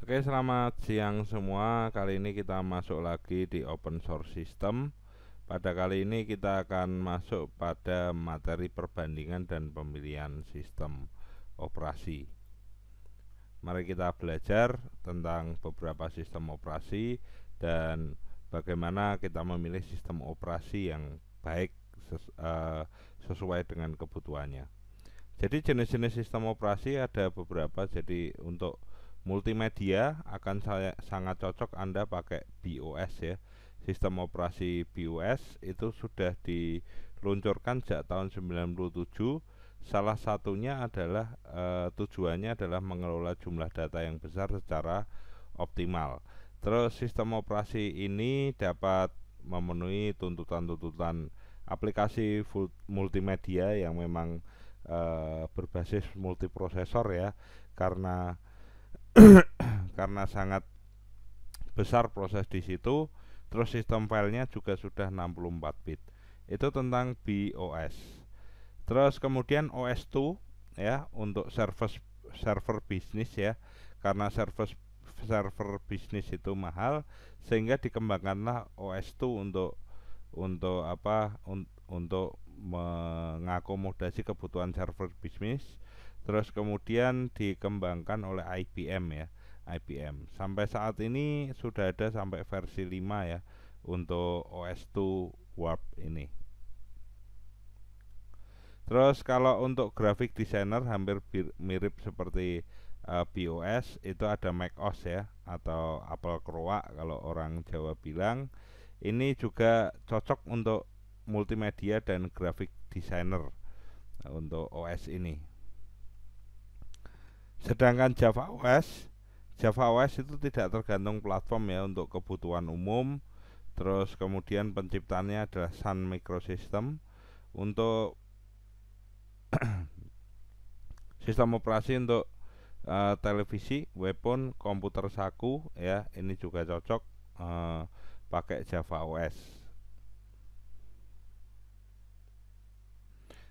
Oke, selamat siang semua. Kali ini kita masuk lagi di open source system. Pada kali ini kita akan masuk pada materi perbandingan dan pemilihan sistem operasi. Mari kita belajar tentang beberapa sistem operasi dan bagaimana kita memilih sistem operasi yang baik ses uh, sesuai dengan kebutuhannya. Jadi jenis-jenis sistem operasi ada beberapa. Jadi untuk multimedia akan saya, sangat cocok Anda pakai BOS ya sistem operasi BOS itu sudah diluncurkan sejak tahun 97 salah satunya adalah e, tujuannya adalah mengelola jumlah data yang besar secara optimal terus sistem operasi ini dapat memenuhi tuntutan-tuntutan aplikasi full multimedia yang memang e, berbasis multiprosesor ya karena karena sangat besar proses di situ terus sistem filenya juga sudah 64 bit itu tentang BOS terus kemudian OS2 ya untuk service server bisnis ya karena service server bisnis itu mahal sehingga dikembangkanlah OS2 untuk untuk apa un, untuk mengakomodasi kebutuhan server bisnis terus kemudian dikembangkan oleh IBM ya IBM sampai saat ini sudah ada sampai versi 5 ya untuk OS2 Warp ini terus kalau untuk grafik designer hampir mirip seperti uh, eh, BOS itu ada macOS ya atau Apple Croak kalau orang Jawa bilang ini juga cocok untuk multimedia dan grafik designer untuk OS ini Sedangkan Java OS, Java OS itu tidak tergantung platform ya untuk kebutuhan umum. Terus kemudian penciptanya adalah Sun Microsystem untuk sistem operasi untuk uh, televisi, weapon, komputer saku ya. Ini juga cocok uh, pakai Java OS.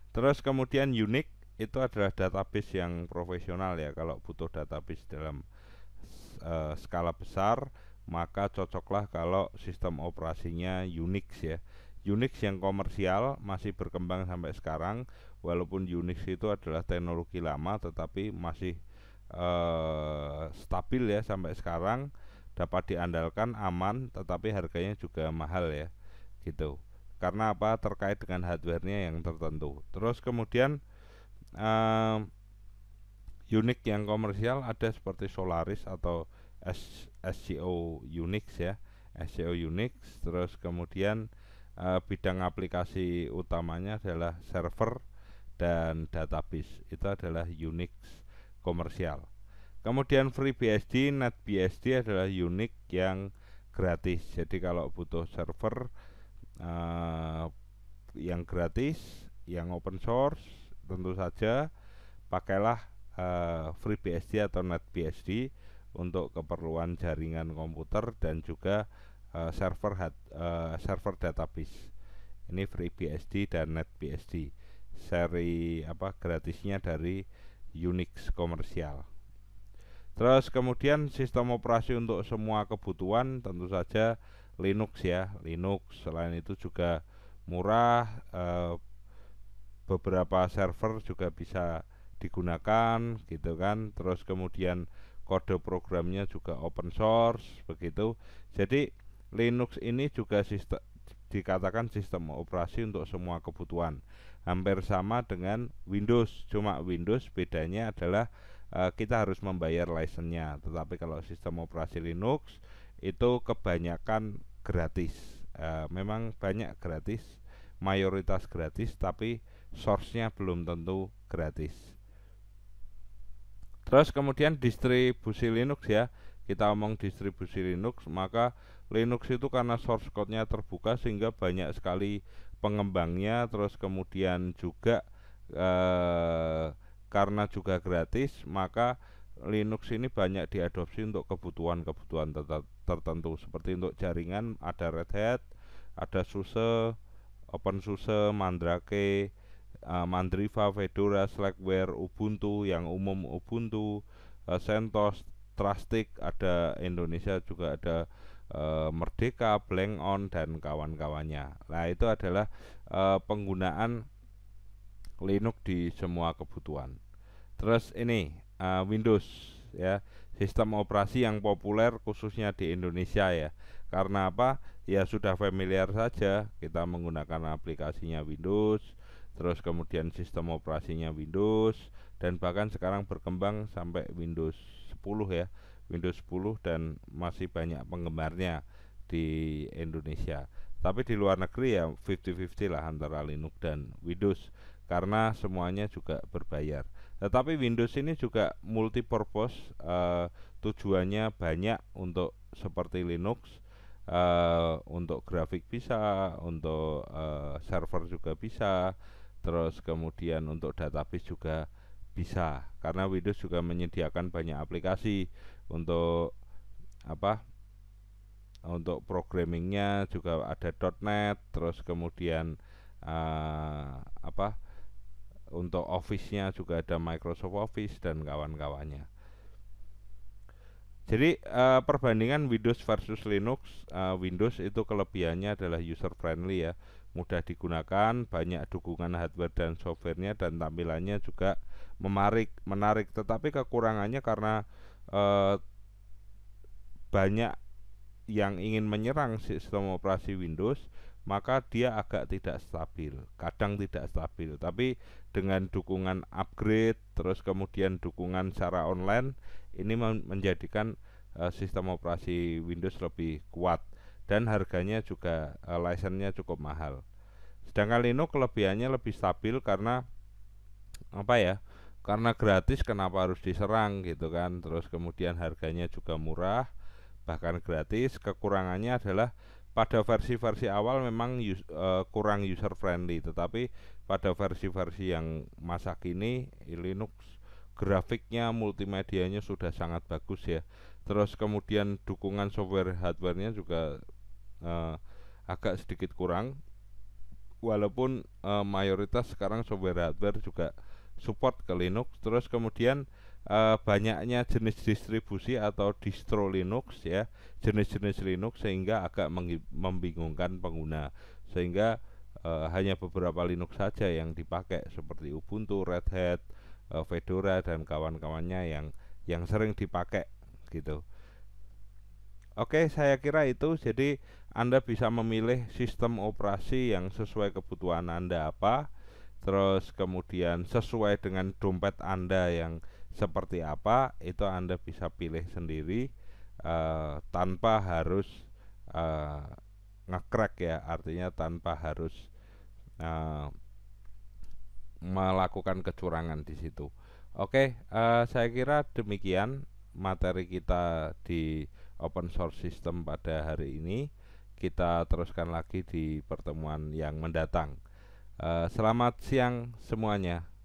Terus kemudian Unix itu adalah database yang profesional ya kalau butuh database dalam uh, skala besar maka cocoklah kalau sistem operasinya Unix ya Unix yang komersial masih berkembang sampai sekarang walaupun Unix itu adalah teknologi lama tetapi masih uh, stabil ya sampai sekarang dapat diandalkan aman tetapi harganya juga mahal ya gitu karena apa terkait dengan hardwarenya yang tertentu terus kemudian uh, unik yang komersial ada seperti Solaris atau SCO Unix ya SCO Unix terus kemudian uh, bidang aplikasi utamanya adalah server dan database itu adalah Unix komersial kemudian FreeBSD NetBSD adalah unik yang gratis jadi kalau butuh server uh, yang gratis yang open source tentu saja pakailah uh, eh, FreeBSD atau NetBSD untuk keperluan jaringan komputer dan juga uh, server hat, uh, server database. Ini free FreeBSD dan NetBSD. Seri apa gratisnya dari Unix komersial. Terus kemudian sistem operasi untuk semua kebutuhan tentu saja Linux ya, Linux. Selain itu juga murah, uh, beberapa server juga bisa digunakan gitu kan terus kemudian kode programnya juga open source begitu jadi Linux ini juga sistem dikatakan sistem operasi untuk semua kebutuhan hampir sama dengan Windows cuma Windows bedanya adalah e, kita harus membayar lisensinya tetapi kalau sistem operasi Linux itu kebanyakan gratis e, memang banyak gratis mayoritas gratis tapi source-nya belum tentu gratis. Terus kemudian distribusi Linux ya. Kita omong distribusi Linux, maka Linux itu karena source code-nya terbuka sehingga banyak sekali pengembangnya terus kemudian juga eh, karena juga gratis, maka Linux ini banyak diadopsi untuk kebutuhan-kebutuhan tertentu seperti untuk jaringan ada Red Hat, ada SUSE, OpenSUSE, Mandrake, uh, Mandriva, Fedora, Slackware, Ubuntu yang umum Ubuntu, uh, eh, CentOS, Trustic, ada Indonesia juga ada uh, Merdeka, Blank On dan kawan-kawannya. Nah, itu adalah uh, penggunaan Linux di semua kebutuhan. Terus ini uh, Windows ya, sistem operasi yang populer khususnya di Indonesia ya. Karena apa? Ya sudah familiar saja kita menggunakan aplikasinya Windows terus kemudian sistem operasinya Windows dan bahkan sekarang berkembang sampai Windows 10 ya Windows 10 dan masih banyak penggemarnya di Indonesia tapi di luar negeri ya 50-50 lah antara Linux dan Windows karena semuanya juga berbayar tetapi Windows ini juga multipurpose eh, tujuannya banyak untuk seperti Linux Uh, untuk grafik bisa untuk uh, server juga bisa terus kemudian untuk database juga bisa karena Windows juga menyediakan banyak aplikasi untuk apa untuk programmingnya juga ada .NET terus kemudian uh, apa untuk Office-nya juga ada Microsoft Office dan kawan-kawannya jadi uh, perbandingan Windows versus Linux, uh, Windows itu kelebihannya adalah user friendly ya, mudah digunakan, banyak dukungan hardware dan softwarenya dan tampilannya juga menarik, menarik. Tetapi kekurangannya karena uh, banyak yang ingin menyerang sistem operasi Windows maka dia agak tidak stabil, kadang tidak stabil. Tapi dengan dukungan upgrade, terus kemudian dukungan secara online, ini menjadikan uh, sistem operasi Windows lebih kuat dan harganya juga uh, eh, lisensinya cukup mahal. Sedangkan Linux kelebihannya lebih stabil karena apa ya? Karena gratis kenapa harus diserang gitu kan? Terus kemudian harganya juga murah bahkan gratis. Kekurangannya adalah pada versi-versi awal memang us, uh, kurang user friendly tetapi pada versi-versi yang masa kini Linux grafiknya multimedianya sudah sangat bagus ya terus kemudian dukungan software hardwarenya juga uh, agak sedikit kurang walaupun uh, mayoritas sekarang software hardware juga support ke Linux terus kemudian uh, banyaknya jenis distribusi atau distro Linux ya, jenis-jenis Linux sehingga agak membingungkan pengguna. Sehingga uh, hanya beberapa Linux saja yang dipakai seperti Ubuntu, Red Hat, uh, Fedora dan kawan-kawannya yang yang sering dipakai gitu. Oke, saya kira itu. Jadi, Anda bisa memilih sistem operasi yang sesuai kebutuhan Anda apa, terus kemudian sesuai dengan dompet Anda yang seperti apa itu Anda bisa pilih sendiri uh, tanpa harus uh, eh, ngekrek ya artinya tanpa harus uh, melakukan kecurangan di situ. Oke, okay, uh, saya kira demikian materi kita di open source system pada hari ini. Kita teruskan lagi di pertemuan yang mendatang. Uh, selamat siang semuanya.